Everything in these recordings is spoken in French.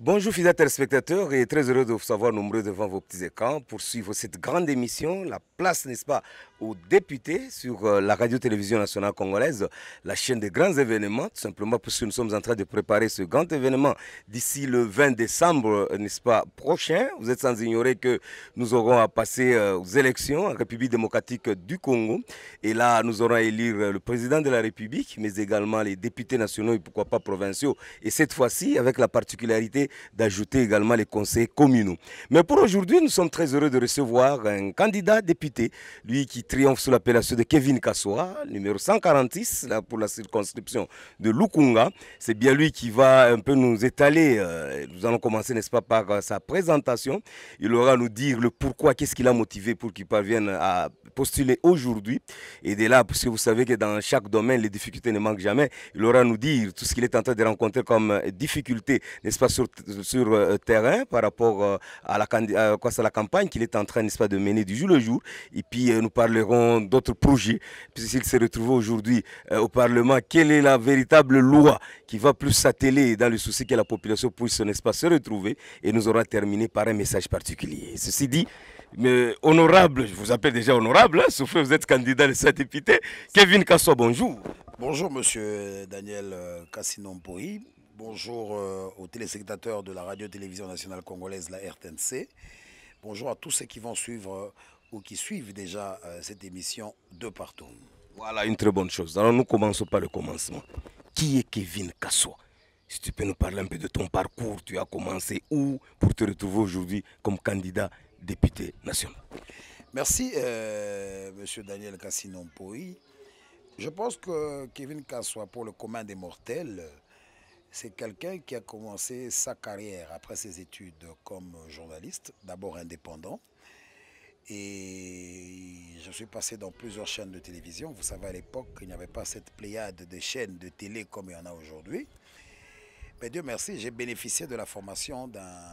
Bonjour fidèles téléspectateurs et très heureux de vous savoir nombreux devant vos petits écrans pour suivre cette grande émission, la place, n'est-ce pas, aux députés sur euh, la radio-télévision nationale congolaise, la chaîne des grands événements, tout simplement parce que nous sommes en train de préparer ce grand événement d'ici le 20 décembre, euh, n'est-ce pas, prochain. Vous êtes sans ignorer que nous aurons à passer euh, aux élections en République démocratique du Congo. Et là, nous aurons à élire le président de la République, mais également les députés nationaux et pourquoi pas provinciaux. Et cette fois-ci, avec la particularité d'ajouter également les conseils communaux. Mais pour aujourd'hui, nous sommes très heureux de recevoir un candidat député, lui qui triomphe sous l'appellation de Kevin Kassoa numéro 146, là, pour la circonscription de Lukunga. C'est bien lui qui va un peu nous étaler. Euh, nous allons commencer, n'est-ce pas, par euh, sa présentation. Il aura à nous dire le pourquoi, qu'est-ce qui l'a motivé pour qu'il parvienne à postuler aujourd'hui. Et dès là, parce que vous savez que dans chaque domaine, les difficultés ne manquent jamais, il aura à nous dire tout ce qu'il est en train de rencontrer comme euh, difficultés, n'est-ce pas, sur, sur terrain par rapport à la, quoi, à la campagne qu'il est en train, n'est-ce pas, de mener du jour le jour. Et puis, nous parler d'autres projets, puisqu'il se retrouvent aujourd'hui euh, au Parlement. Quelle est la véritable loi qui va plus s'atteler dans le souci que la population puisse, n'est-ce pas, se retrouver Et nous aurons terminé par un message particulier. Ceci dit, mais honorable, je vous appelle déjà honorable, hein, sauf que vous êtes candidat de cette députée. Kevin Kasso, bonjour. Bonjour, monsieur Daniel euh, Kassinompoï. Bonjour euh, aux téléspectateurs de la radio-télévision nationale congolaise, la RTNC. Bonjour à tous ceux qui vont suivre ou qui suivent déjà euh, cette émission de partout. Voilà une très bonne chose. Alors nous commençons par le commencement. Qui est Kevin Kassoua Si tu peux nous parler un peu de ton parcours, tu as commencé où pour te retrouver aujourd'hui comme candidat député national Merci, euh, Monsieur Daniel cassinon Je pense que Kevin Kassoua, pour le commun des mortels, c'est quelqu'un qui a commencé sa carrière après ses études comme journaliste, d'abord indépendant, et je suis passé dans plusieurs chaînes de télévision. Vous savez, à l'époque, il n'y avait pas cette pléiade de chaînes de télé comme il y en a aujourd'hui. Mais Dieu merci, j'ai bénéficié de la formation d'un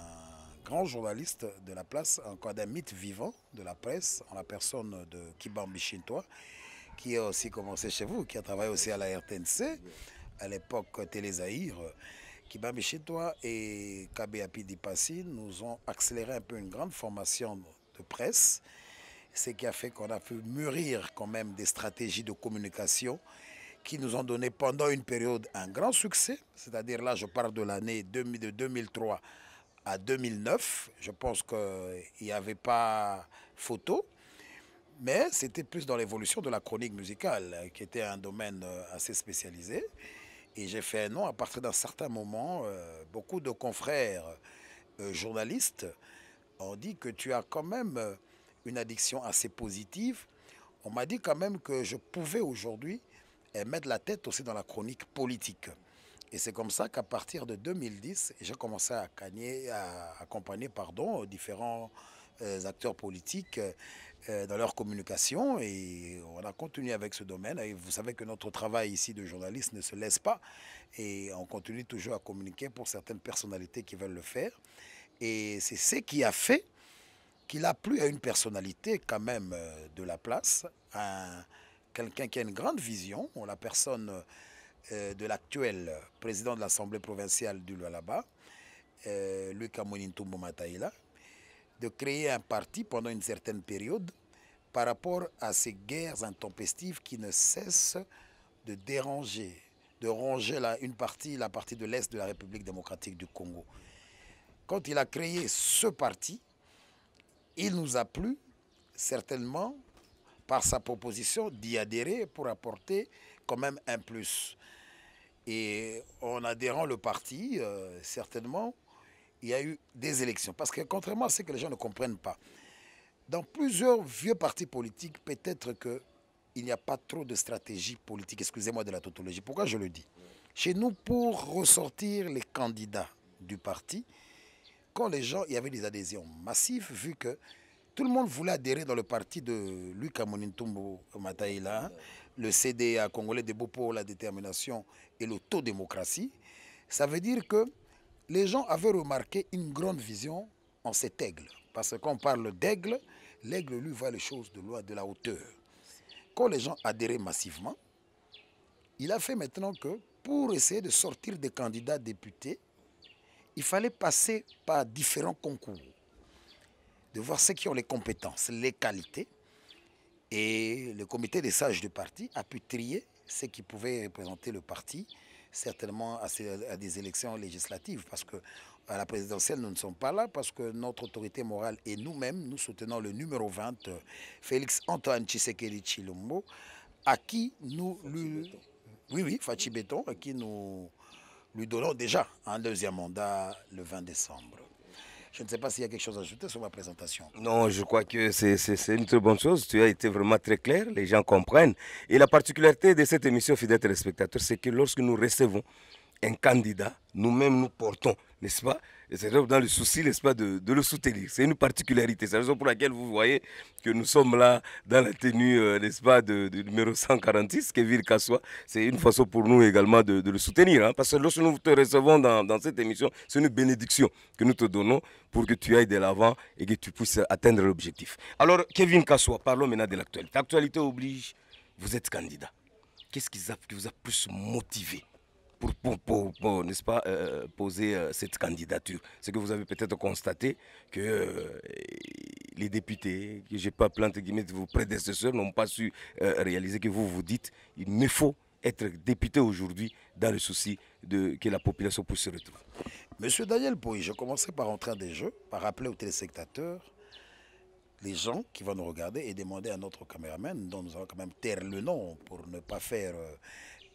grand journaliste de la place, encore d'un mythe vivant de la presse, en la personne de Kibambi Shintoa, qui a aussi commencé chez vous, qui a travaillé aussi à la RTNC, à l'époque Télé Zahir. Kibambi et Kabeapi Dipassi nous ont accéléré un peu une grande formation presse, ce qui a fait qu'on a pu mûrir quand même des stratégies de communication qui nous ont donné pendant une période un grand succès, c'est-à-dire là je parle de l'année de 2003 à 2009, je pense qu'il n'y avait pas photo, mais c'était plus dans l'évolution de la chronique musicale, qui était un domaine euh, assez spécialisé. Et j'ai fait un nom à partir d'un certain moment, euh, beaucoup de confrères euh, journalistes on dit que tu as quand même euh, une addiction assez positive. On m'a dit quand même que je pouvais aujourd'hui euh, mettre la tête aussi dans la chronique politique. Et c'est comme ça qu'à partir de 2010, j'ai commencé à, à accompagner pardon, euh, différents acteurs politiques dans leur communication et on a continué avec ce domaine. Et vous savez que notre travail ici de journaliste ne se laisse pas et on continue toujours à communiquer pour certaines personnalités qui veulent le faire. Et c'est ce qui a fait qu'il a plu à une personnalité quand même euh, de la place, à quelqu'un qui a une grande vision, la personne euh, de l'actuel président de l'Assemblée provinciale du Lualaba, euh, Luka Monintumbo Mataïla, de créer un parti pendant une certaine période par rapport à ces guerres intempestives qui ne cessent de déranger, de ronger une partie, la partie de l'Est de la République démocratique du Congo quand il a créé ce parti, il nous a plu certainement par sa proposition d'y adhérer pour apporter quand même un plus. Et en adhérant le parti, euh, certainement, il y a eu des élections. Parce que contrairement à ce que les gens ne comprennent pas, dans plusieurs vieux partis politiques, peut-être qu'il n'y a pas trop de stratégie politique, excusez-moi de la tautologie. Pourquoi je le dis Chez nous, pour ressortir les candidats du parti, quand les gens, il y avait des adhésions massives, vu que tout le monde voulait adhérer dans le parti de Lucas Monintumbo Mataïla, hein. le CDA congolais de pour la détermination et l'autodémocratie. Ça veut dire que les gens avaient remarqué une grande vision en cet aigle. Parce qu'on parle d'aigle, l'aigle, lui, voit les choses de loin, de la hauteur. Quand les gens adhéraient massivement, il a fait maintenant que pour essayer de sortir des candidats députés il fallait passer par différents concours, de voir ceux qui ont les compétences, les qualités. Et le comité des sages du parti a pu trier ceux qui pouvaient représenter le parti, certainement à, des élections législatives, parce que à la présidentielle, nous ne sommes pas là, parce que notre autorité morale est nous-mêmes, nous soutenons le numéro 20, euh, Félix Antoine Tshisekedi richilombo à qui nous... oui, oui, Fachi Béton, à qui nous lui donnant déjà un deuxième mandat le 20 décembre. Je ne sais pas s'il y a quelque chose à ajouter sur ma présentation. Non, je crois que c'est une très bonne chose. Tu as été vraiment très clair, les gens comprennent. Et la particularité de cette émission, fidèle téléspectateurs, c'est que lorsque nous recevons un candidat, nous-mêmes nous portons, n'est-ce pas cest dans le souci, n'est-ce pas, de, le soutenir. C'est une particularité. C'est la raison pour laquelle vous voyez que nous sommes là dans la tenue, euh, n'est-ce pas, du numéro 146, Kevin Kassoua. C'est une façon pour nous également de, le soutenir. Hein. parce que lorsque nous te recevons dans, dans cette émission, c'est une bénédiction que nous te donnons pour que tu ailles de l'avant et que tu puisses atteindre l'objectif. Alors, Kevin Kassoua, parlons maintenant de l'actualité. L'actualité oblige, vous êtes candidat. Qu'est-ce qui vous a plus motivé pour, n'est-ce pas, euh, euh, poser euh, cette candidature. Ce que vous avez peut-être constaté que les députés, que je j'ai pas planté guillemets, vos prédécesseurs n'ont pas su réaliser que vous vous dites, il ne faut être député aujourd'hui dans le souci de, que la population puisse se retrouver. Monsieur Daniel Pouy, je commencerai par entrer dans des jeux, par rappeler aux téléspectateurs les gens qui vont nous regarder et demander à notre caméraman, dont nous allons quand même taire le nom pour ne pas faire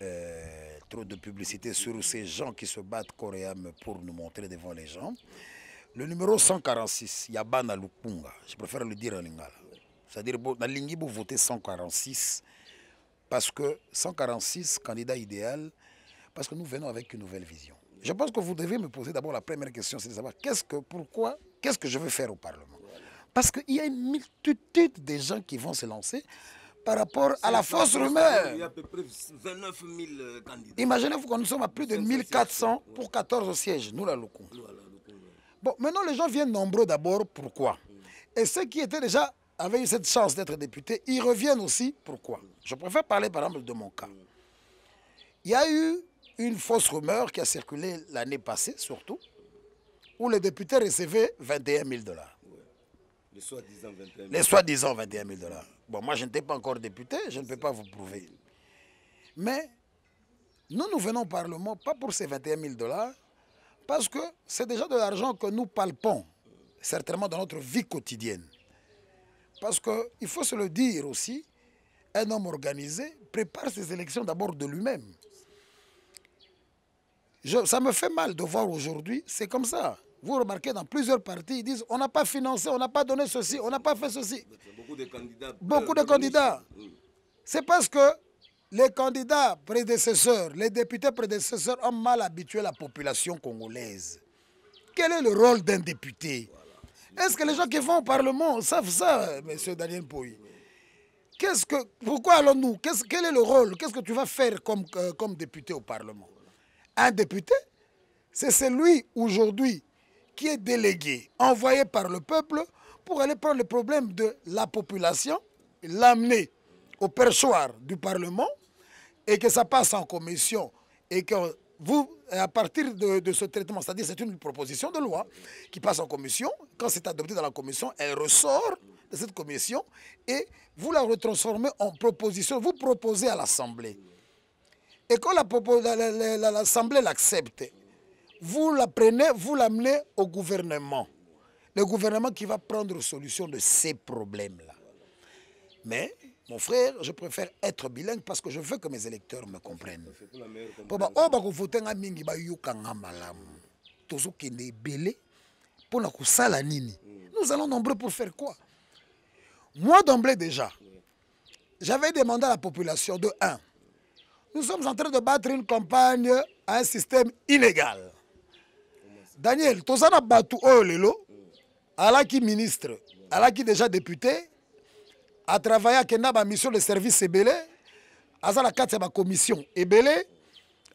euh, trop de publicité sur ces gens qui se battent coréens pour nous montrer devant les gens. Le numéro 146, Yabana Lukunga, je préfère le dire en lingala. C'est-à-dire, dans Lingi, vous votez 146 parce que 146, candidat idéal, parce que nous venons avec une nouvelle vision. Je pense que vous devez me poser d'abord la première question, c'est de savoir qu'est-ce que, pourquoi, qu'est-ce que je veux faire au Parlement. Parce qu'il y a une multitude de gens qui vont se lancer par rapport à la fausse rumeur. Il y a à peu près 29 000 candidats. Imaginez-vous que nous sommes à plus de 1400 pour 14 sièges. Nous, la Loukou. Bon, maintenant, les gens viennent nombreux d'abord. Pourquoi Et ceux qui étaient déjà avaient eu cette chance d'être députés, ils reviennent aussi. Pourquoi Je préfère parler, par exemple, de mon cas. Il y a eu une fausse rumeur qui a circulé l'année passée, surtout, où les députés recevaient 21 000 dollars. Les soi-disant 21 000 dollars. Bon, moi, je n'étais pas encore député, je ne peux pas vous prouver. Mais nous, nous venons au Parlement, pas pour ces 21 000 dollars, parce que c'est déjà de l'argent que nous palpons, certainement dans notre vie quotidienne. Parce qu'il faut se le dire aussi, un homme organisé prépare ses élections d'abord de lui-même. ça me fait mal de voir aujourd'hui, c'est comme ça. Vous remarquez dans plusieurs partis, ils disent on n'a pas financé, on n'a pas donné ceci, on n'a pas fait ceci. Beaucoup de candidats. C'est parce que les candidats prédécesseurs, les députés prédécesseurs ont mal habitué la population congolaise. Quel est le rôle d'un député Est-ce que les gens qui vont au Parlement savent ça, M. Daniel Pouy que, Pourquoi allons-nous Quel est le rôle Qu'est-ce que tu vas faire comme, euh, comme député au Parlement Un député, c'est celui aujourd'hui qui est délégué, envoyé par le peuple pour aller prendre le problème de la population, l'amener au perchoir du Parlement et que ça passe en commission et que vous, à partir de, ce traitement, c'est-à-dire c'est une proposition de loi qui passe en commission, quand c'est adopté dans la commission, elle ressort de cette commission et vous la retransformez en proposition, vous proposez à l'Assemblée. Et quand l'Assemblée l'accepte vous la prenez, vous l'amenez au gouvernement. Le gouvernement qui va prendre solution de ces problèmes-là. Mais, mon frère, je préfère être bilingue parce que je veux que mes électeurs me comprennent. Pour pour mm. Nous allons nombreux pour faire quoi Moi d'emblée déjà, j'avais demandé à la population de 1. Nous sommes en train de battre une campagne à un système illégal. daniel toza na bato oyo lelo alaki ministre alaki déjà député atravaille akenda bamission de service ebele aza na kati ya bacommission ebele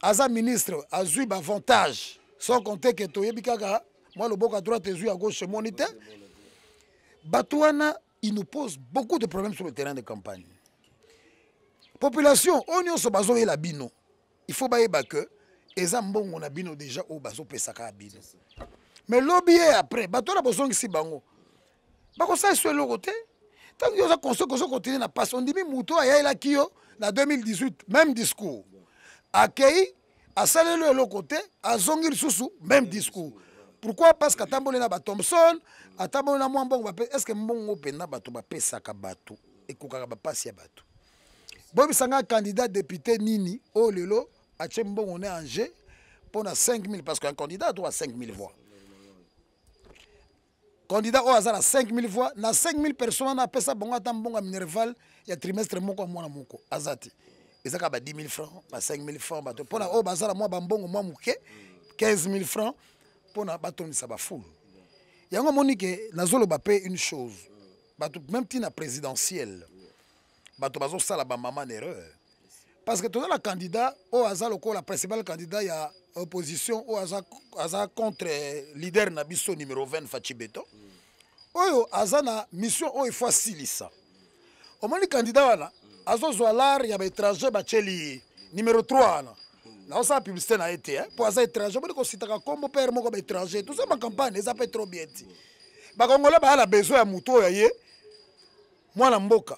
aza ministre azwi bavantage sans compte ke toyebi kaka mwa loboko ya droite ezwi ya gauche emoni te bato wana il nous pose beaucoup de problèmes sur le terrain de campagne population oyo nyonso bazoyela bino il faut bayeba que eza mbongo na bino déjà au bazopesaka pesaka bino Mais lobi ye après bato wana si bango Tant eloko te ntango yo oza konsokoso la na pasi ondimi motu ayayelaki kio, na 2018 même discours akei asaleli oyo eloko te azongi lisusu même discours pourquoi parce que atamboli na bathompson atamboli na mwa mbongo est ce que mbongo mpenza bato bapesaka bato ekokaka bapasi ya Bobi sanga candidat député nini oh lelo on est en G pour 5 000, parce qu'un candidat doit 5 000 voix. Candidat au hasard 5 000 voix, na 5 000 personnes, na pesa bonga minerval, ya trimestre moko mwana moko, azati. 10 000 francs, 5 bah, 000 bah, bah, francs, pour pona o moi bongo moi 15 000 francs pona batondisa ba foule. Yango na ba paye une chose. tout même tu présidentielle. Bato bazo la ba maman erreur. parce que toza na candidat oyo aza lokola principal candidat ya opposition oyo aza, aza contre leader na biso numéro 20 faci beto oyo aza na mission oyo ifo asilisa omoni candidat wana azozwa lare ya baétranger batieli numéro 3 wana naosala publicité na ye te eh? mpo aza étranger omoni kositaka kombo pere moko baétranger toza bakampagne eza mpe trop bien ti bakongole baya na besoin ya motu oyo ya ye mwana mboka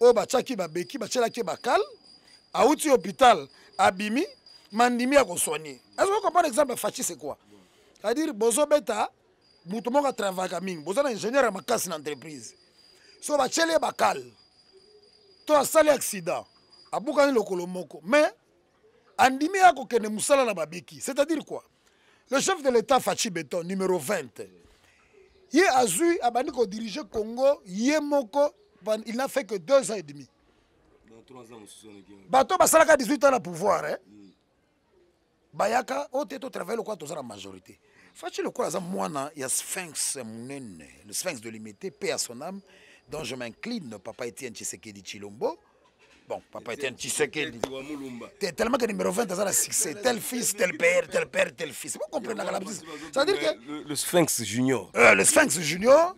oyo batiaki babeki batielaki bakale auti hôpital abimi mandimi ya soigner. est-ce que comprendre exemple ya c'est quoi c'est-à-dire bozobeta moto moko atravaka mingi boza na ingénieur ya makasi na entreprise so baccal, ye bakale to asali accident abukani lokolo moko mais andimi ya kokende musala na babiki c'est-à-dire quoi le chef de l'état faci beton numéro 20 a azwi abandi kodirige congo ye moko il n'a fait que deux ans et demi bato basalaka 18 ans à pouvoir hein. bayaka oyo travail totravaille quoi dans la majorité faci lokola aza mwana ya sphinx monene le sphinx de limité paix à son âme dont je m'incline papa étienne tshisekedi Chilombo, bon papa étienne tshisekedi tellement que numéro 20 dans la succès tel fils tel père tel père tel fils vous comprenaka la bise Ça dire que le sphinx junior euh, le sphinx junior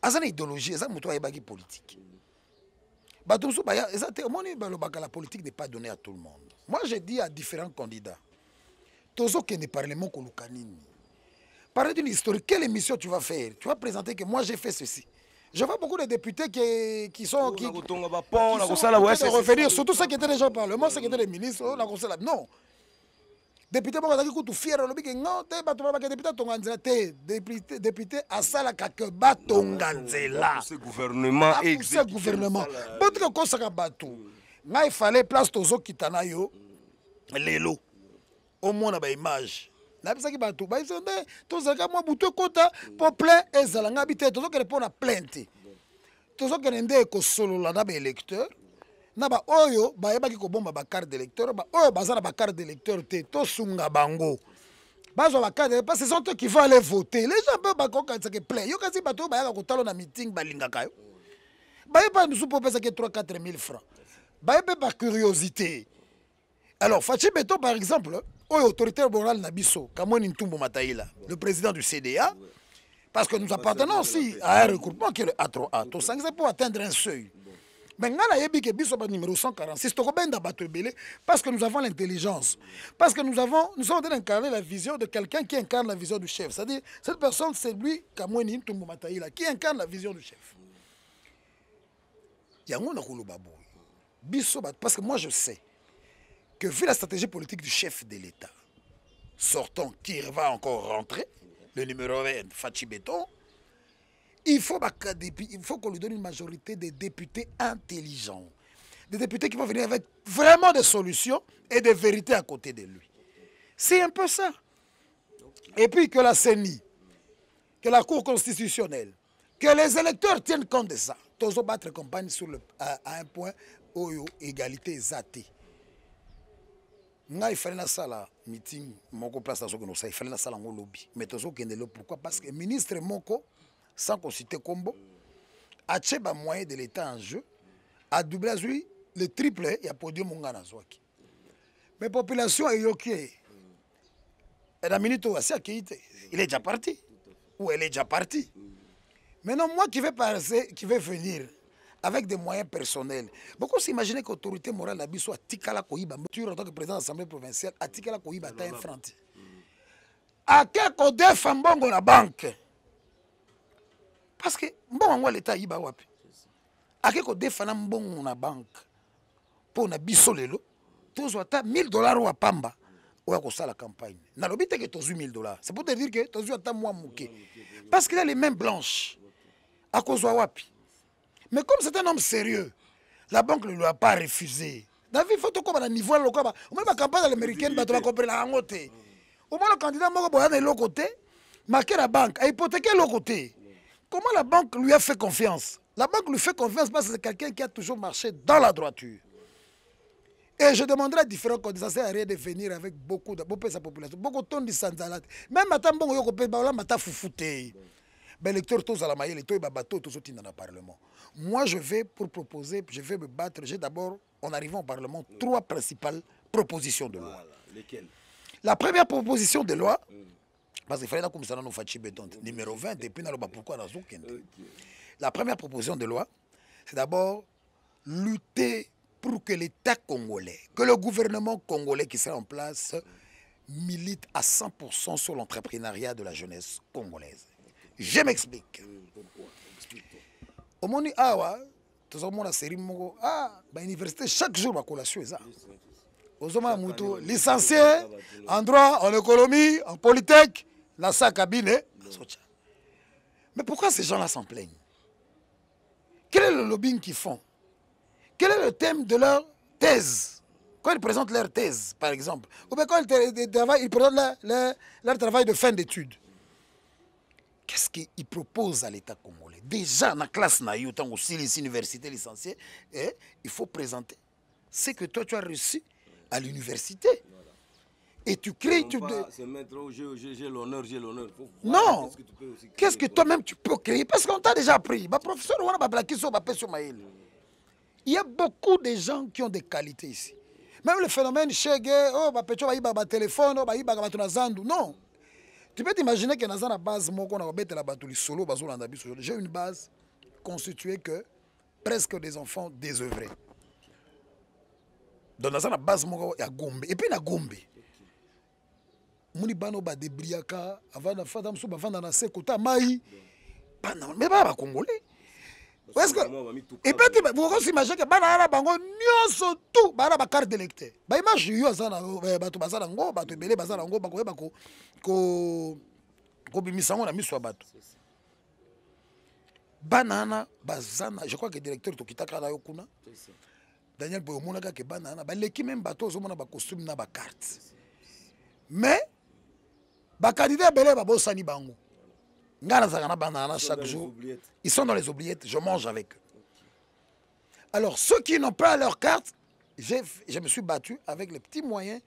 a une idéologie eza moto ayebaki politique la politique n'est pas donnée à tout le monde moi j'ai dit à différents candidats qui parlement koluka nini parler d'une histoire, quelle émission tu vas faire tu vas présenter que moi j'ai fait ceci je vois beaucoup de députés qui, qui sont oh, qui, sont surtout ceux qui étaient déjà au Parlement, ceux qui étaient des ministres oh, non depute moko azalaki kutu fiere olobiki ngo te bato balobaka depute atonga nzela te depute asalaka ke batonga nzela apuse gouvernement botika kosaka bato ngai efale place tozokita na yo lelo omona baimage nayebisaki bato bayebisaki nde tozalaka mwa butu ekota mpo plain ezala ngai bi te tozokende mpona plainte tozokende nde ekosolola na baélecteur naba oyo bayebaki kobomba bacarte d'électeur oyo baza na bacarte d'électeur te tosunga bango bazwa bacarte parce sont eux qui vont aller voter les gens mpe bakokanisaka plein yokasi bato oyo bayaka kotala na meeting balingaka yo bayeba mosusu mpo opesaki 3 mille francs baye mpe curiosité alors faci beto par exemple oyo autorité moral na biso kamweni ntumbu mataila le président du cda parce que nous appartenons aussi à un regroupement qui est le a3a c'est pour atteindre un seuil mais ben, numéro 146 parce que nous avons l'intelligence. Parce que nous avons nous sommes en train d'incarner la vision de quelqu'un qui incarne la vision du chef. C'est-à-dire cette personne c'est lui qui incarne la vision du chef. koloba le babou. parce que moi je sais que vu la stratégie politique du chef de l'État sortant qui va encore rentrer le numéro 20, Fachi Béton il faut, il faut qu'on lui donne une majorité de députés intelligents. Des députés qui vont venir avec vraiment des solutions et des vérités à côté de lui. C'est un peu ça. Et puis que la CENI, que la Cour constitutionnelle, que les électeurs tiennent compte de ça. Toujours battre campagne sur le, à, un point, où égalité, Zate. ngai dans nasala meeting moko place nazokende kosala efali nasala yango le lobby. pourquoi parce que ministre moko sans consulter combo, a tché moyen de l'État en jeu, a doublé azui le triple, il a produit mongana Zouaki. Mais la population est yoké. Et la minute où il est déjà parti. Ou elle est déjà partie. Maintenant, moi qui vais passer, qui vais venir avec des moyens personnels. Beaucoup s'imaginaient que l'autorité morale a soit à Tikala Kohiba. Tu en tant que président de l'Assemblée provinciale, à Tikala Kohiba, t'as un franc. À quel côté Fambongo la banque parce que mbongo yango aleta ayiba wapi ake kodefana mbongo a banke mpo na biso lelo soit ata 1000 dollars dollar oyo apamba à la campagne que tu as 1000 dollars. c'est pour te dire ke tozwi ata mwa moke parce qu'il a les mains blanches akozwa wapi mais comme c'est un homme sérieux la banque ne lui a pas refusé david faut tokóma na niveau ya lokoba la campagne américaine bato bakomprena Au moins le candidat moko boya na eloko te make na banke hypothéqué l'autre côté. Comment la banque lui a fait confiance La banque lui fait confiance parce que c'est quelqu'un qui a toujours marché dans la droiture. Et je demanderai à différents à rien de venir avec beaucoup de beaucoup sa population. Beaucoup de sanzalat. Même matin bon yoko mata Ben tous à la maille, tous dans le parlement. Moi je vais pour proposer, je vais me battre, j'ai d'abord en arrivant au parlement trois principales propositions de loi. Lesquelles La première proposition de loi, mm parce qu'il fallait que nous numéro 20, et puis pourquoi nous okay. La première proposition de loi, c'est d'abord lutter pour que l'État congolais, que le gouvernement congolais qui sera en place, milite à 100% sur l'entrepreneuriat de la jeunesse congolaise. Je m'explique. Euh, Au monde, ah ouais, tout le monde a série, ah, l'université, bah, chaque jour, ma collation ça ça. Ozoma Moutou, licencié en droit, en économie, en politique la cabine. Hein? Mais pourquoi ces gens-là s'en plaignent Quel est le lobbying qu'ils font Quel est le thème de leur thèse Quand ils présentent leur thèse, par exemple, ou bien quand ils, présentent leur, travail de fin d'études, qu'est-ce qu'ils proposent à l'État congolais Déjà, dans la classe, autant aussi les universités licenciées, hein, il faut présenter ce que toi, tu as reçu à l'université. Et tu cries, tu... te. j'ai l'honneur, j'ai l'honneur. Non Qu'est-ce que toi-même tu peux créer Parce qu'on t'a déjà appris. Ma bah, professeur, il y a beaucoup de gens qui ont des qualités ici. Même le phénomène Chege, oh, ma bah, pecho, bah, ma téléphone, oh, ma zandu. Non. Tu peux t'imaginer que dans la base, moi, on a bête la batouli solo, j'ai une base constituée que presque des enfants désœuvrés. Donc, dans la base, moi, il y a Gombe. Et puis, il y a Gombe. omoni bana oyo badebriaka ata mosusu bavanda na se kota mai me baa bakongole epeti okosima ke bana wana bango nyonso tu baa na bacarte d'électeur baimage yo aza na eh, bato baza nango bato ebele baza nango bakoyeba kobimisa yango na miso ya bato bana wana baza na je crois ke directeur tokitaka na yo kuna daniel boye omonaka ke bana wana baleki meme bato ozomona bacostume na bacarte mais ils sont dans les oubliettes je mange avec eux alors ceux qui n'ont pas leur carte je me suis battu avec les petits moyens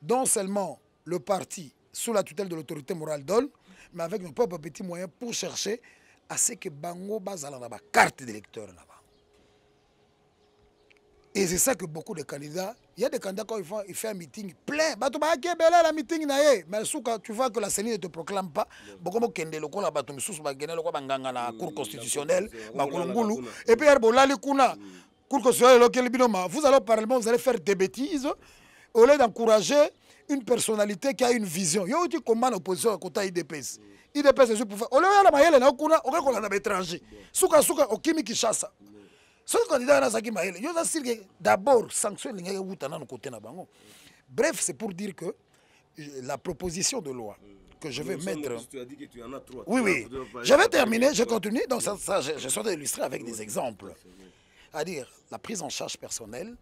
dont seulement le parti sous la tutelle de l'autorité morale donne mais avec nos propres petits moyens pour chercher à ce que bango bazala na carte d'électeur là-bas et c'est ça que beaucoup de candidats il y a des candidats quand ils font, ils font un meeting plein. Bato baaki belé la meeting na ye. Mais souka tu vois que la CENI ne te proclame pas. Beaucoup mo kende loko la bato misusu ba gene loko banganga mm, la cour constitutionnelle ba kulungulu. Et puis herbo lali kuna mm. cour constitutionnelle lokeli binoma. Vous allez au parlement, vous allez faire des bêtises au lieu d'encourager une personnalité qui a une vision. Yo tu comment opposition à côté IDPS. Mm. IDPS c'est pour faire. Au lieu de la mayele na kuna, okoko na étranger. Souka souka okimi kishasa. Mm. Ce candidat wana azalaki mayele yo sirke d'abord sanction elingaki nano kote bref c'est pour dire que euh, la proposition de loi que je vais mettre. Oui, oui. Je vais terminer, je continue. Donc, ça, je, je souhaite illustrer avec des exemples. C'est-à-dire la prise en charge personnelle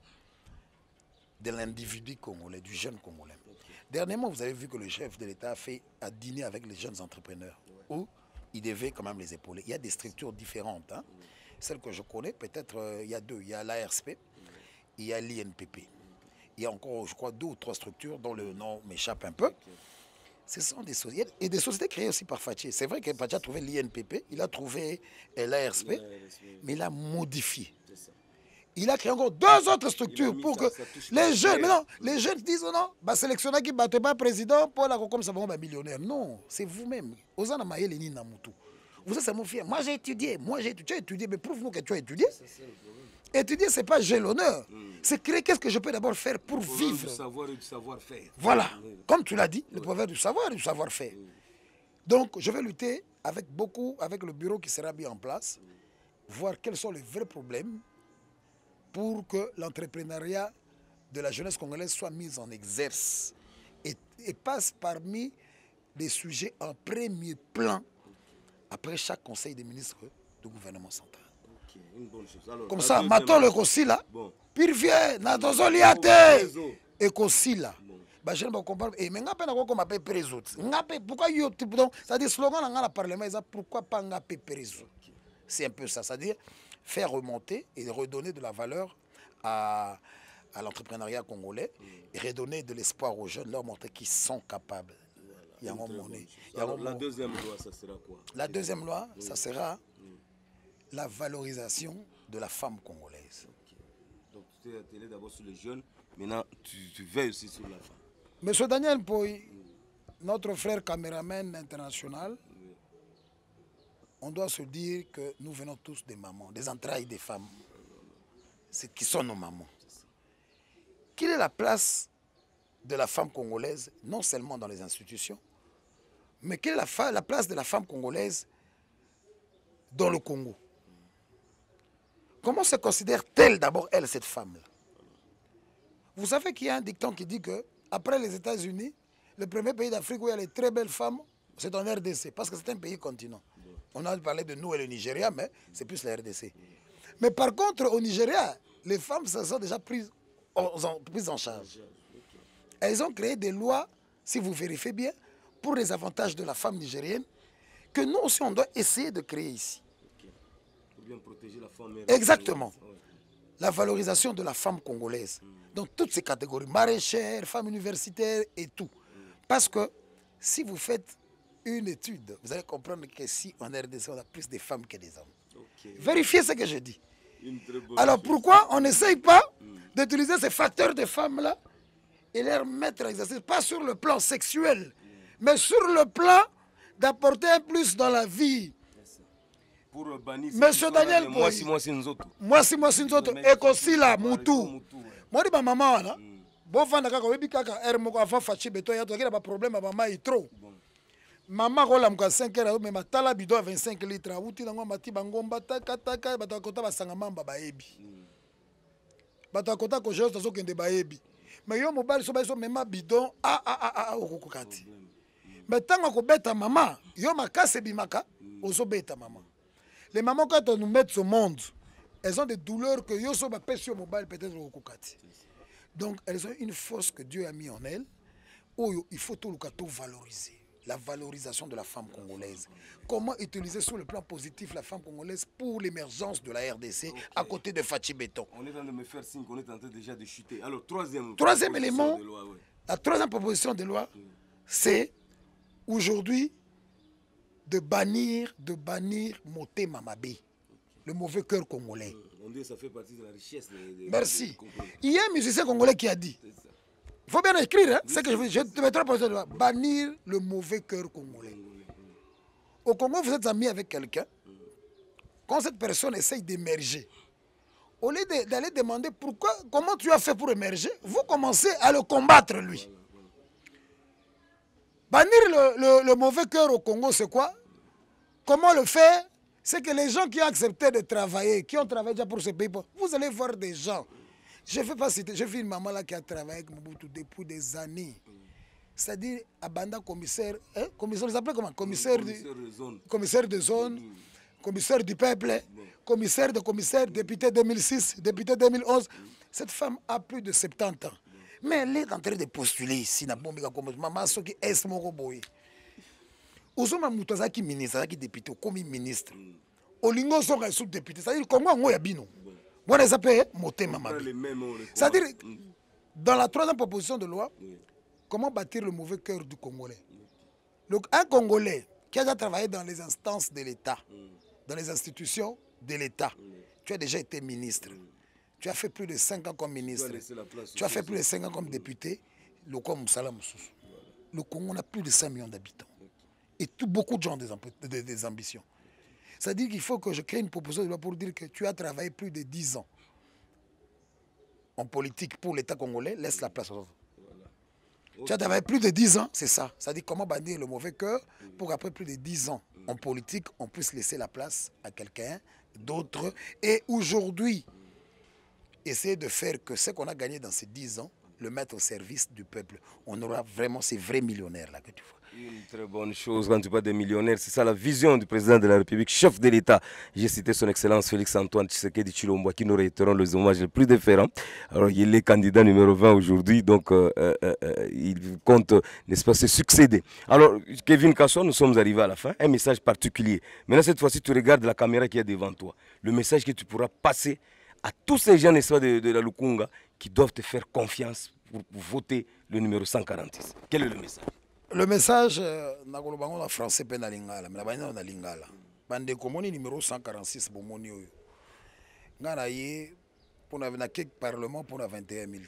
de l'individu congolais, du jeune congolais. Dernièrement, vous avez vu que le chef de l'État a fait à dîner avec les jeunes entrepreneurs où il devait quand même les épauler. Il y a des structures différentes. Hein. Celles que je connais, peut-être, euh, il y a deux. Il y a l'ARSP, il y a l'INPP. Il y a encore, je crois, deux ou trois structures dont le nom m'échappe un peu. Ce sont des sociétés, et des sociétés créées aussi par Fatih. C'est vrai que Fatih a trouvé l'INPP, il a trouvé euh, l'ARSP, mais il a modifié. Il a créé encore deux autres structures pour que les jeunes, non, les jeunes disent oh non, bah, qui ne battait pas président, pour la comme ça, va millionnaire. Non, c'est vous-même. Ozana Maïe vous êtes mon fier. Moi, j'ai étudié. Moi, j'ai étudié. étudié, mais prouve moi que tu as étudié. étudier, ce n'est pas j'ai l'honneur. Hmm. C'est créer qu'est-ce que je peux d'abord faire pour le vivre. Du savoir et du savoir-faire. Voilà. Hmm. Comme tu l'as dit, le pouvoir du savoir et du savoir-faire. Hmm. Donc, je vais lutter avec beaucoup, avec le bureau qui sera mis en place, voir quels sont les vrais problèmes pour que l'entrepreneuriat de la jeunesse congolaise soit mis en exerce et passe parmi les sujets en premier plan après chaque conseil des ministres du gouvernement central. Okay, une bonne chose. Alors, Comme ça, maintenant le Kosila, Pirvier, Nadozoliate, et bah, je ne bacomprendre e me nga Mais nakokoma mpe Pourquoi ti nga mpe peu yo donc c'est-à-dire slogan dans le parlement Pourquoi pourquoi pas appeler Pérezot c'est un peu ça c'est-à-dire faire remonter et redonner de la valeur à, l'entrepreneuriat congolais mm. redonner de l'espoir aux jeunes leur montrer qu'ils sont capables la deuxième loi ça sera quoi la deuxième loi ça sera la valorisation de la femme congolaise donc tu t'es attelé d'abord sur les jeunes maintenant tu, veilles aussi sur la femme monsieur Daniel Poy notre frère caméraman international on doit se dire que nous venons tous des mamans, des entrailles des femmes, ce qui sont nos mamans. Quelle est la place de la femme congolaise, non seulement dans les institutions, mais quelle est la, la place de la femme congolaise dans le Congo Comment se considère-t-elle d'abord, elle, cette femme-là Vous savez qu'il y a un dicton qui dit que, après les États-Unis, le premier pays d'Afrique où il y a les très belles femmes, c'est en RDC, parce que c'est un pays continent. On a parlé de nous et le Nigeria, mais c'est plus la RDC. Mais par contre, au Nigeria, les femmes se sont déjà prises prises en charge. Elles ont créé des lois, si vous vérifiez bien, pour les avantages de la femme nigérienne que nous aussi, on doit essayer de créer ici. Exactement. La, valorisation de la femme congolaise. Hmm. Dans toutes ces catégories, maraîchère, femme universitaire et tout. Hmm. Parce que si vous faites une étude, vous allez comprendre que si on en RDC, on a plus de femmes que des hommes. Vérifiez ce que je dis. Alors pourquoi on n'essaye pas hmm. d'utiliser ces facteurs de femmes-là et les mettre à exercice pas sur le plan sexuel, mais sur le plan d'apporter un plus dans la vie. Pour Monsieur Daniel nous autres, mwasi nzoto ekosila mutu modi bamama wana bovanda kaka oyebi kaka ere moko avant faci beto ya problème, ma maman, bamai trop mama akolamuka 5 mais ma tala bido ya 25 litre awuti nango amati bangomba takataka bato akota basanga mamba bayebi mm. bato akota kogeste azokende ebi. Mais yo mobali so bayeso mema bidon aaa ah, ah, ah, okokoka te mais me ntango akobeta maman, yo makasi ebimaka à maman. les mamans quand elles nous mettent au monde elles ont des douleurs que yo so bapesi sur mobile, peut-être au te donc elles ont une force que dieu a mis en elles oyo il faut tout le tout valoriser. la valorisation de la femme congolaise. Comment utiliser sur le plan positif la femme congolaise pour l'émergence de la RDC à côté de Fatih Béton On est en train de me faire signe qu'on est en train déjà de chuter. Alors, troisième, troisième élément, loi, la troisième proposition de loi, c'est aujourd'hui de bannir, de bannir Moté Mamabé, le mauvais cœur congolais. On dit ça fait partie de la richesse. Merci. Il y a un musicien congolais qui a dit, il faut bien écrire, hein. que je, je te mettrai pour bannir le mauvais cœur congolais. Au Congo, vous êtes amis avec quelqu'un, quand cette personne essaye d'émerger, au lieu d'aller demander pourquoi, comment tu as fait pour émerger, vous commencez à le combattre lui. Bannir le, mauvais cœur au Congo, c'est quoi Comment le faire C'est que les gens qui ont accepté de travailler, qui ont travaillé déjà pour ce pays, vous allez voir des gens. Je ne vais pas citer, j'ai vu une maman là qui a travaillé avec Mobutu depuis des années. C'est-à-dire, Abanda, commissaire, hein, commissaire, vous appelez comment commissaire, de zone. commissaire de zone, commissaire du peuple, commissaire de commissaire, député 2006, député 2011. Cette femme a plus de 70 ans mais elle est en train de postuler ici na bombi kakombo mama soki es moko boye ozoma moutaza qui ministre qui député comme ministre mm. olingo ozonga sous député c'est-à-dire comment yango ya bino moi eza mpe motema mabe c'est-à-dire mm. dans la troisième proposition de loi comment bâtir le mauvais cœur du congolais donc un congolais qui a déjà travaillé dans les instances de l'état mm. dans les institutions de l'état tu as déjà été ministre tu as fait plus de 5 ans comme ministre. Tu as fait plus de 5 ans comme député. Le Le Congo a plus de 5 millions d'habitants. Et beaucoup de gens ont des, ambitions. C'est-à-dire qu'il faut que je crée une proposition de loi pour dire que tu as travaillé plus de 10 ans en politique pour l'État congolais, laisse la place aux autres. Tu as travaillé plus de 10 ans, c'est ça. Ça dit comment bannir le mauvais cœur pour qu'après plus de 10 ans en mm. politique, on puisse laisser la place à quelqu'un d'autre. Et aujourd'hui, essayer de faire que ce qu'on a gagné dans ces 10 ans, le mettre au service du peuple. On aura vraiment ces vrais millionnaires-là que tu vois. Une très bonne chose quand tu parles des millionnaires, c'est ça la vision du président de la République, chef de l'État. J'ai cité son Excellence Félix-Antoine Tshisekedi Chilombo qui nous réitérons les hommages les plus différents. Alors il est candidat numéro 20 aujourd'hui, donc euh, euh, euh, il compte, n'est-ce pas, se succéder. Alors Kevin Casson, nous sommes arrivés à la fin, un message particulier. Maintenant cette fois-ci tu regardes la caméra qui est devant toi, le message que tu pourras passer à tous ces gens de, de la Lukunga qui doivent te faire confiance pour, voter le numéro 146. Quel est le message Le message, euh, nakolobango na français pe na lingala, mais na banyana na lingala. Bande komoni numéro 146 bomoni oyo. Nga na ye pona na quelque parlement pona 21 000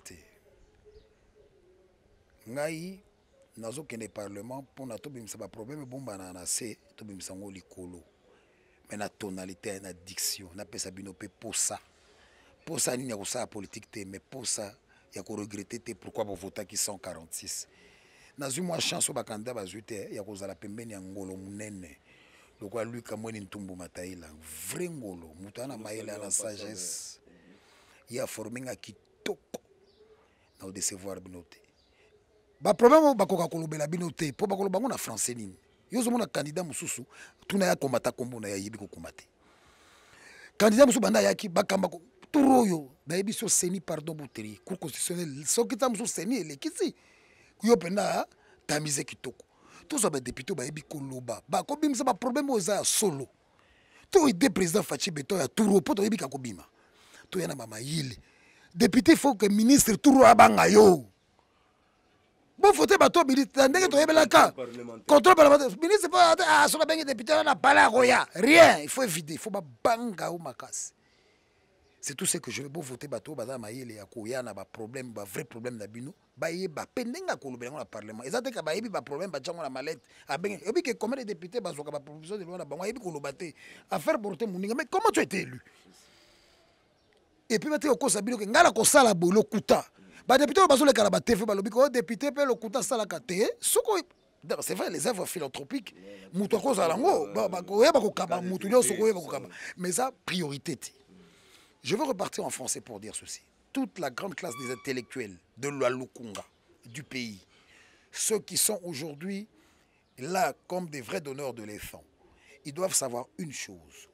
na zo nazokende parlement mpona tobimisa bon bombana na c tobimisa yango likolo Mais na tonalité na diction pesa bino pour ça. mposa nini ya kosala politike te mais mposa ya koregrete te pourquoi bovotaki 146 nazwi mwa chance oyo bakandida bazwi te ya kozala pembeni ya ngolo monene lokola luka mweni ntumbu mataila vrai ngolo moto ana mayele ana sagesse ye aforme nga kitoko na odecevoir bino te baproblème oyo bakoka kolobela bino te mpo bakoloba ngo na français nini yo ozomona kandida mosusu tuna ya komata nkombo na ye ayebi kokoma te kandida mosusu banda ayaki bakamba tour oyo nayebi so semi pardon boteri cour constitutionnel soki ntango mosusu semi elekisi yo mpenza tamize kitoko tozwa badepute oyo bayebi koloba bakobimisa baproblème oyo eza ya solo to ide président faci beton ya tour mpo toyebika kobima toya na bamayele depute ifaut ke ministre tour oyo abanga yo bofote bato na ndenge toyebelaka contrôle parlementaire ministre mpo ah, asola benge depute wana na pala ya koya rien il faut éviter il faut babanga yo makasi c'est tout ce que je veux voter bateau bazar mayele ya koya na baproblème vrai problème na bino bayeba mpe ndenge akolobela yango na parlement eza teka bayebi problème batia yango na malete abenge ah, oyebi ke les députés député bazwaka baproposition de loi na bango ayebi koloba te affaire porter moninga mais comment tu été élu et epuis bateka kokosa bino ke ngai nakosala boye lokuta badepute oyo bazoleka na batefe lobi ke oyo oh, depute mpe lokuta asalaka te eh? soki c'est vrai les œuvres philanthropiques moto akozala yango oyeba kokaba motu nyonso koyeba kokaba mais ça priorité te je veux repartir en français pour dire ceci. Toute la grande classe des intellectuels de la du pays, ceux qui sont aujourd'hui là comme des vrais donneurs de l'éléphant, ils doivent savoir une chose.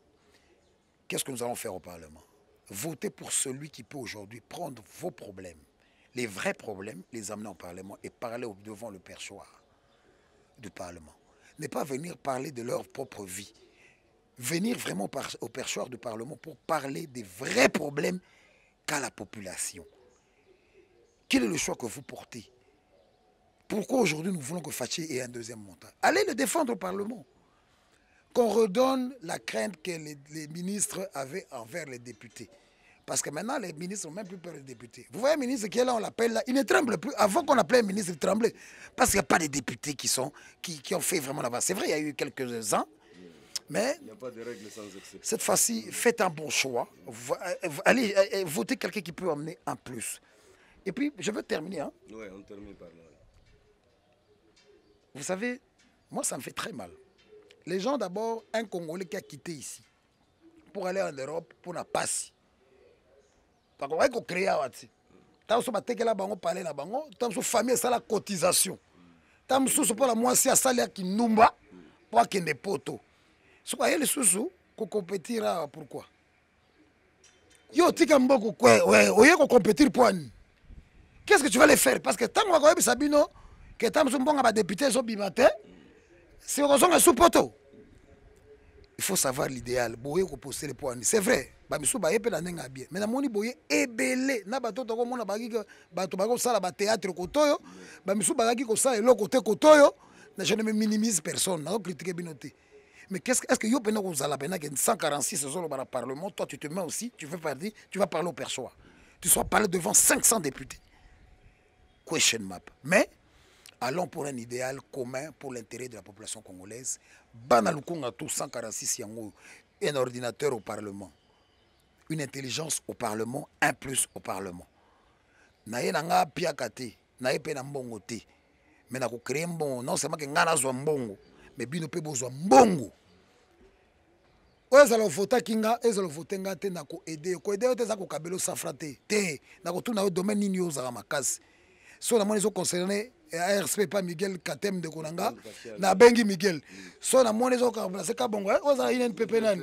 Qu'est-ce que nous allons faire au Parlement Voter pour celui qui peut aujourd'hui prendre vos problèmes, les vrais problèmes, les amener au Parlement et parler devant le perchoir du Parlement. Ne pas venir parler de leur propre vie venir vraiment au perchoir du Parlement pour parler des vrais problèmes qu'a la population. Quel est le choix que vous portez Pourquoi aujourd'hui nous voulons que Fachi ait un deuxième montant Allez le défendre au Parlement. Qu'on redonne la crainte que les, ministres avaient envers les députés. Parce que maintenant, les ministres n'ont même plus peur des députés. Vous voyez un ministre qui est là, on l'appelle là, il ne tremble plus. Avant qu'on appelait un ministre, il tremblait. Parce qu'il n'y a pas de députés qui, sont, qui, ont fait vraiment l'avance. C'est vrai, il y a eu quelques ans mais Cette fois-ci, faites un bon choix. Euh, allez euh, euh, votez quelqu'un qui peut amener un plus. Et puis, je veux terminer. Hein. Oui, on termine par là. Vous savez, moi, ça me fait très mal. Les gens, d'abord, un Congolais qui a quitté ici pour aller en Europe, pour la passe. Donc, on va créer un tant que batekela bango parler la bango tant que famille ça la cotisation tant que pour la moitié à salaire qui numba pour la poto Soit elle sous qu'on compétira ah, pourquoi yo otika mboko ouais oye qu'on compétir ani qu'est ce que tu vas les faire parce que ntango bakoyebisa bino ke ta mosu mbonga badepute ezobima te c'est raison su supporto il faut savoir l'idéal boye poste les points c'est vrai bamisu baye mpe na ndenge ya bien mais namoni boye ébélé na bato tokomona bakaki bato bakosala batéatre kotoyo bamisu bakaki kosala eloko te côté na je ne me minimise personne nakocritique bino te mais quest est-ce que yo bena kozala bena 146 au parlement, toi tu te mets aussi, tu veux parler, tu vas parler au perso. Tu sois parler devant 500 députés. Question map. Mais allons pour un idéal commun pour l'intérêt de la population congolaise. Bana lukunga tout 146 yango, un ordinateur au parlement, une intelligence au parlement, un plus au parlement. Naye nanga piakate, naye pe na mbongo te. Mais na ko créer mbongo, non seulement que nga zo mbongo, mais bino pe besoin mbongo. oyo ezala ovotaki nga ezala ovote nga te nakoede yo koede yo te eza kokabela osafra te te nakotuna yo domaine nini yo ozala makasi so namoni ezoconcerne eh, arsp epa miguel katem ndeko na nga nabengi miguel so namoni ezokaplase kabongo eh, oyo ezala inenpp nani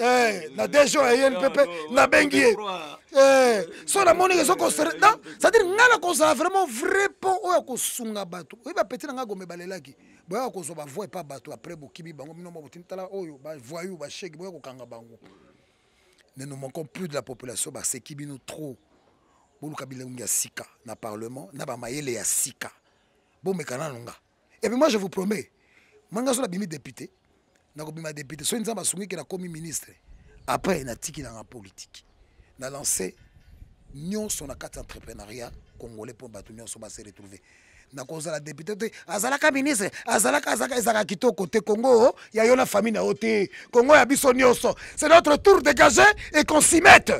eh, na dejo ya inenpp nabengi ye so namoni ezoconcerne cestadire nga nakozala vraiment vrai mpo oyo akosunga bato oyebi apeti na nga gome balelaki boya kozwa bavoi pa bato après bokibi bango mino moko botindi tala oyo ba basheki boya kokanga bango ne nous manquons plus de la population baseki kibino trop boluka bilongi ya sika na parlement na mayele ya sika bomeka nanonga et puis moi je vous promets manga so bimi député na bima député sungi que la nakomi ministre après natiki na politike nalancé nyonso na kati ya entrepreneuriat congolais mpo so ba se retrouver na kozala depute te azalaka ministre azalaka azaka ezaka kitoko te congo ya yo na famille na yo te ya biso nyoso c'est notre tour dégager et qu'on s'y mette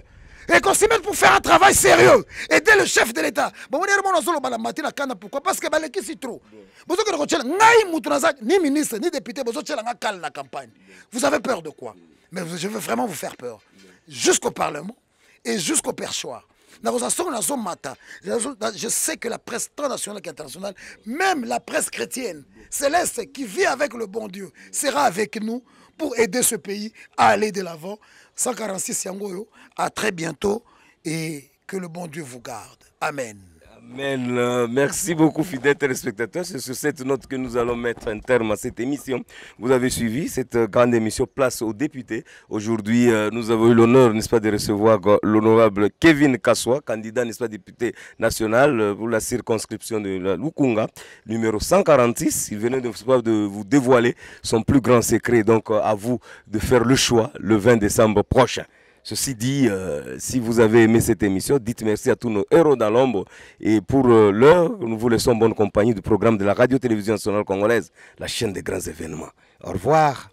et qu'on s'y mette pour faire un travail sérieux aider le chef de l'état bango ndenge mona azoloba na mati na pourquoi parce que balekisi trop bozokende kotiela ngai mutunaza ni ministre ni député bozotiela nga kale la campagne vous avez peur de quoi mais je veux vraiment vous faire peur jusqu'au parlement et jusqu'au perchoir je sais que la presse tant et internationale, même la presse chrétienne, céleste, qui vit avec le bon Dieu, sera avec nous pour aider ce pays à aller de l'avant. 146 Yangoyo, à très bientôt et que le bon Dieu vous garde. Amen. Amen. Merci beaucoup, fidèles téléspectateurs. C'est sur cette note que nous allons mettre un terme à cette émission. Vous avez suivi cette euh, grande émission Place aux députés. Aujourd'hui, euh, nous avons eu l'honneur, n'est-ce pas, de recevoir euh, l'honorable Kevin Kassoua, candidat, n'est-ce pas, député national pour la circonscription de la Lukunga, numéro 146. Il venait de, de vous dévoiler son plus grand secret. Donc, à vous de faire le choix le 20 décembre prochain. Ceci dit, euh, si vous avez aimé cette émission, dites merci à tous nos héros dans l'ombre. Et pour euh, l'heure, nous vous laissons bonne compagnie du programme de la Radio-Télévision nationale congolaise, la chaîne des grands événements. Au revoir.